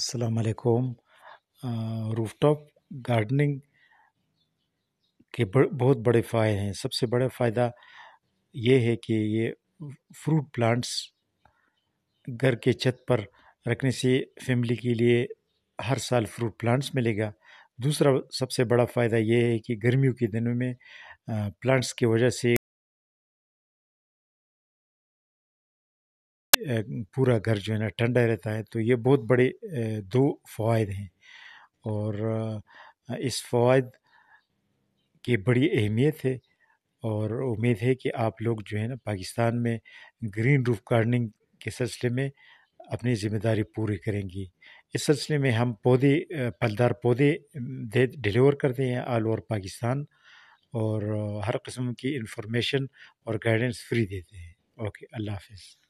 असलकुम rooftop gardening के बहुत बड़े फ़ायदे हैं सबसे बड़ा फ़ायदा ये है कि ये फ्रूट प्लांट्स घर के छत पर रखने से फैमिली के लिए हर साल फ्रूट प्लांट्स मिलेगा दूसरा सबसे बड़ा फ़ायदा ये है कि गर्मियों के दिनों में प्लांट्स की वजह से पूरा घर जो है ना ठंडा रहता है तो ये बहुत बड़े दो फ़वाद हैं और इस फ़वाद की बड़ी अहमियत है और उम्मीद है कि आप लोग जो है ना पाकिस्तान में ग्रीन रूफ गार्डनिंग के सिलसिले में अपनी ज़िम्मेदारी पूरी करेंगी इस सिलसिले में हम पौधे फलदार पौधे दे डिलीवर करते हैं ऑल ओवर पाकिस्तान और हर किस्म की इंफॉर्मेशन और गाइडेंस फ्री देते हैं ओके अल्लाह हाफिज़